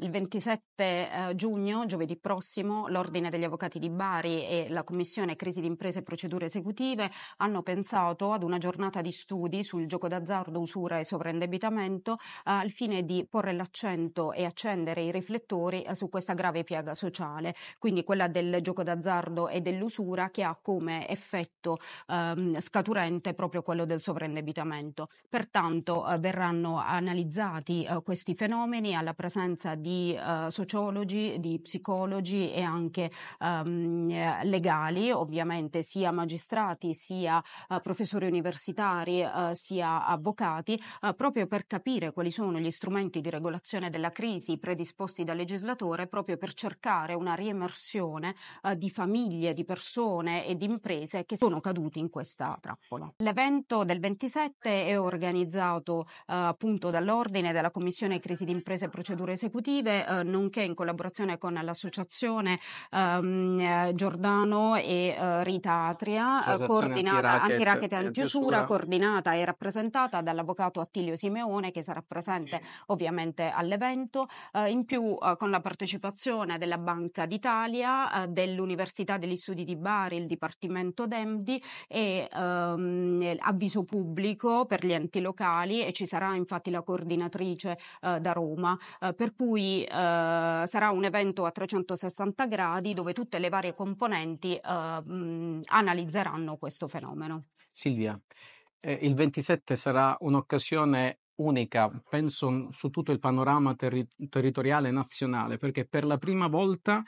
il 27 eh, giugno, giovedì prossimo, l'Ordine degli Avvocati di Bari e la Commissione Crisi di Imprese e Procedure Esecutive hanno pensato ad una giornata di studi sul gioco d'azzardo, usura e sovraindebitamento al fine di porre l'accento e accendere i riflettori eh, su questa grave piaga sociale, quindi quella del gioco d'azzardo e dell'usura che ha come effetto ehm, scaturente proprio quello del sovraindebitamento. Pertanto eh, verranno analizzati eh, questi fenomeni alla presenza di di uh, sociologi, di psicologi e anche um, legali, ovviamente sia magistrati, sia uh, professori universitari, uh, sia avvocati, proprio per capire quali sono gli strumenti di regolazione della crisi predisposti dal legislatore, proprio per cercare una riemersione di famiglie, di persone e di imprese che sono caduti in questa trappola. L'evento del 27 è organizzato appunto dall'Ordine della Commissione Crisi di Imprese e Procedure Esecutive educative, eh, nonché in collaborazione con l'associazione ehm, eh, Giordano e eh, Rita Atria, eh, coordinata antiracket antiusura, coordinata e rappresentata dall'avvocato Attilio Simeone che sarà presente sì. ovviamente all'evento, eh, in più eh, con la partecipazione della Banca d'Italia, dell'Università degli Studi di Bari, il Dipartimento d'Emdi e ehm, avviso pubblico per gli enti locali e ci sarà infatti la coordinatrice da Roma, per cui cui eh, sarà un evento a 360 gradi dove tutte le varie componenti eh, mh, analizzeranno questo fenomeno. Silvia, eh, il 27 sarà un'occasione unica, penso su tutto il panorama terri- territoriale nazionale, perché per la prima volta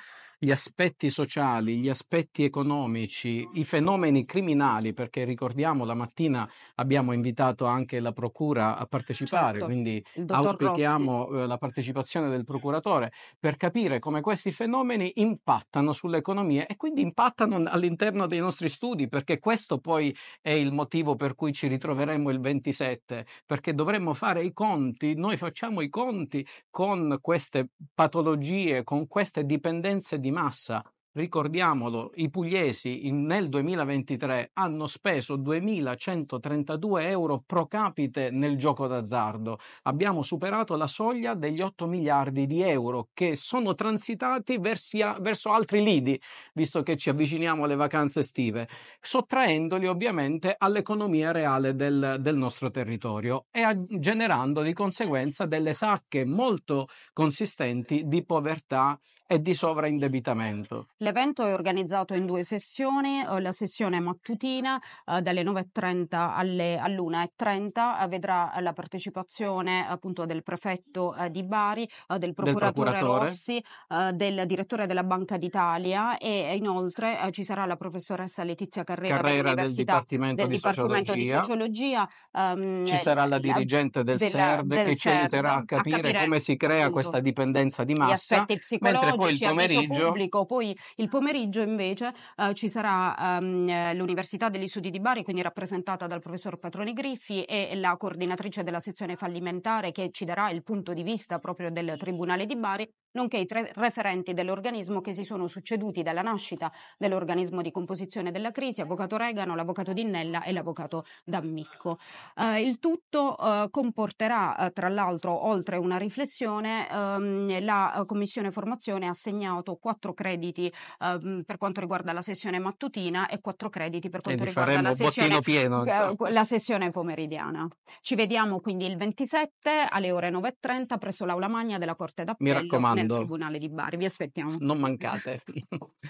gli aspetti sociali, gli aspetti economici, i fenomeni criminali, perché ricordiamo la mattina abbiamo invitato anche la Procura a partecipare, certo, quindi auspichiamo Rossi. Eh, la partecipazione del procuratore per capire come questi fenomeni impattano sull'economia e quindi impattano all'interno dei nostri studi, perché questo poi è il motivo per cui ci ritroveremo il 27, perché dovremmo fare i conti, noi facciamo i conti con queste patologie, con queste dipendenze di massa. Ricordiamolo, i pugliesi in, nel 2023 hanno speso 2.132 euro pro capite nel gioco d'azzardo. Abbiamo superato la soglia degli 8 miliardi di euro che sono transitati versi, verso altri lidi, visto che ci avviciniamo alle vacanze estive, sottraendoli ovviamente all'economia reale del, del nostro territorio e a, generando di conseguenza delle sacche molto consistenti di povertà e di sovraindebitamento. L'evento è organizzato in due sessioni, eh, la sessione mattutina eh, dalle 9.30 alle, all'1.30 eh, vedrà la partecipazione appunto del prefetto di Bari, del procuratore, del procuratore. Rossi, del direttore della Banca d'Italia e inoltre ci sarà la professoressa Letizia Carrera, Carrera del Dipartimento, del di, Dipartimento Sociologia. di, Sociologia. Um, ci sarà la dirigente del della, SERD del che CERD, ci aiuterà a capire, a capire, come si crea appunto, questa dipendenza di massa, Gli aspetti psicologici poi il pomeriggio... Pubblico. Poi il pomeriggio invece eh, ci sarà ehm, l'Università degli Studi di Bari, quindi rappresentata dal professor Patroni Griffi e la coordinatrice della sezione fallimentare che ci darà il punto di vista proprio del Tribunale di Bari nonché i tre referenti dell'organismo che si sono succeduti dalla nascita dell'organismo di composizione della crisi, avvocato Regano, l'avvocato Dinnella e l'avvocato D'Ammicco. Eh, il tutto eh, comporterà, eh, tra l'altro, oltre una riflessione, ehm, la eh, Commissione Formazione ha assegnato quattro crediti ehm, per quanto riguarda la sessione mattutina e quattro crediti per quanto quindi riguarda la sessione, pieno, la sessione pomeridiana. Ci vediamo quindi il 27 alle ore 9.30 presso l'Aula Magna della Corte d'Appello. Mi raccomando nel Tribunale di Bari. Vi aspettiamo. Non mancate.